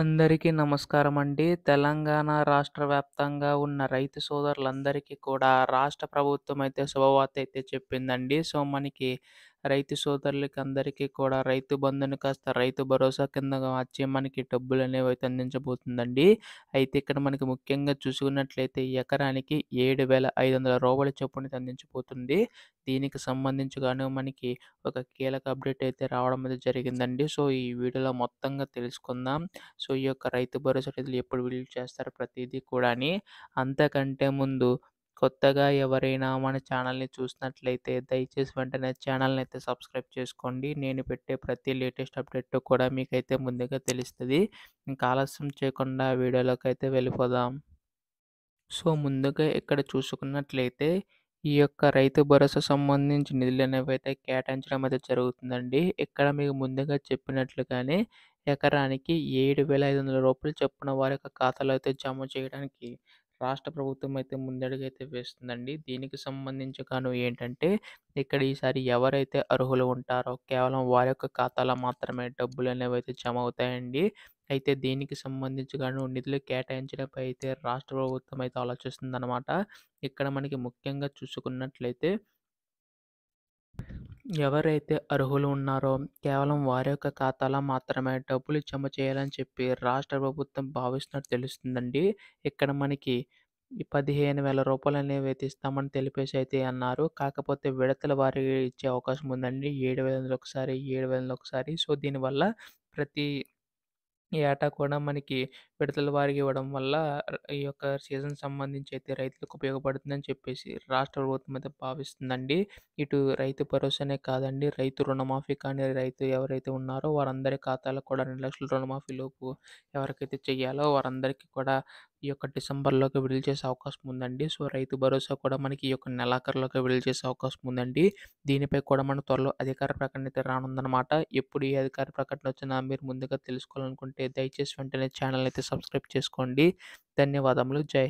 అందరికీ నమస్కారం అండి తెలంగాణ రాష్ట్ర వ్యాప్తంగా ఉన్న రైతు సోదరులందరికీ కూడా రాష్ట్ర ప్రభుత్వం అయితే శుభవార్త అయితే చెప్పిందండి సో మనకి రైతు సోదరులకి అందరికీ కూడా రైతు బంధుని కాస్త రైతు భరోసా కింద వచ్చి మనకి డబ్బులు అనేవి అయితే అందించబోతుందండి అయితే ఇక్కడ మనకి ముఖ్యంగా చూసుకున్నట్లయితే ఎకరానికి ఏడు వేల ఐదు వందల రూపాయల చొప్పున అందించబోతుంది దీనికి సంబంధించి గాను మనకి ఒక కీలక అప్డేట్ అయితే రావడం అయితే జరిగిందండి సో ఈ వీడియోలో మొత్తంగా తెలుసుకుందాం సో ఈ యొక్క రైతు భరోసా రైతులు ఎప్పుడు విడుదల చేస్తారు ప్రతిదీ అని అంతకంటే ముందు కొత్తగా ఎవరైనా మన ఛానల్ని చూసినట్లయితే దయచేసి వెంటనే ఛానల్ని అయితే సబ్స్క్రైబ్ చేసుకోండి నేను పెట్టే ప్రతి లేటెస్ట్ అప్డేట్ కూడా మీకైతే ముందుగా తెలుస్తుంది ఇంకా ఆలస్యం చేయకుండా వీడియోలోకి అయితే వెళ్ళిపోదాం సో ముందుగా ఇక్కడ చూసుకున్నట్లయితే ఈ యొక్క రైతు భరోసా సంబంధించి నిధులు అనేవి అయితే కేటాయించడం అయితే జరుగుతుందండి ఇక్కడ మీకు ముందుగా చెప్పినట్లుగానే ఎకరానికి ఏడు వేల ఐదు వందల రూపాయలు చొప్పున వారి యొక్క ఖాతాలో అయితే జమ చేయడానికి రాష్ట్ర ప్రభుత్వం అయితే ముందడుగైతే వేస్తుందండి దీనికి సంబంధించి కాను ఏంటంటే ఇక్కడ ఈసారి ఎవరైతే అర్హులు ఉంటారో కేవలం వారి యొక్క ఖాతాలో మాత్రమే డబ్బులు అనేవి అయితే జమ అవుతాయండి అయితే దీనికి సంబంధించి గాను నిధులు కేటాయించడంపై అయితే రాష్ట్ర ప్రభుత్వం అయితే అనమాట ఇక్కడ మనకి ముఖ్యంగా చూసుకున్నట్లయితే ఎవరైతే అర్హులు ఉన్నారో కేవలం వారి యొక్క ఖాతాలో మాత్రమే డబ్బులు జమ చేయాలని చెప్పి రాష్ట్ర ప్రభుత్వం భావిస్తున్నట్టు తెలుస్తుందండి ఇక్కడ మనకి పదిహేను వేల రూపాయలు అనేవి తీస్తామని తెలిపేసి అయితే అన్నారు కాకపోతే విడతల వారి ఇచ్చే అవకాశం ఉందండి ఏడు వేల ఒకసారి ఏడు వేల ఒకసారి సో దీనివల్ల ప్రతి ఏటా కూడా మనకి విడతల వారికి ఇవ్వడం వల్ల ఈ యొక్క సీజన్ సంబంధించి అయితే రైతులకు ఉపయోగపడుతుందని చెప్పేసి రాష్ట్ర ప్రభుత్వం అయితే భావిస్తుందండి ఇటు రైతు భరోసానే కాదండి రైతు రుణమాఫీ కానీ రైతు ఎవరైతే ఉన్నారో వారందరి ఖాతాలకు కూడా రెండు లక్షల రుణమాఫీ లోపు ఎవరికైతే చేయాలో వారందరికీ కూడా ఈ యొక్క డిసెంబర్లోకి విడుదల చేసే అవకాశం ఉందండి సో రైతు భరోసా కూడా మనకి ఈ యొక్క నెలాఖరులోకి విడుదల చేసే అవకాశం ఉందండి దీనిపై కూడా మన త్వరలో అధికార ప్రకటన అయితే రానుందనమాట ఎప్పుడు ఈ అధికార ప్రకటన వచ్చినా మీరు ముందుగా తెలుసుకోవాలనుకుంటే దయచేసి వెంటనే ఛానల్ అయితే సబ్స్క్రైబ్ చేసుకోండి ధన్యవాదములు జై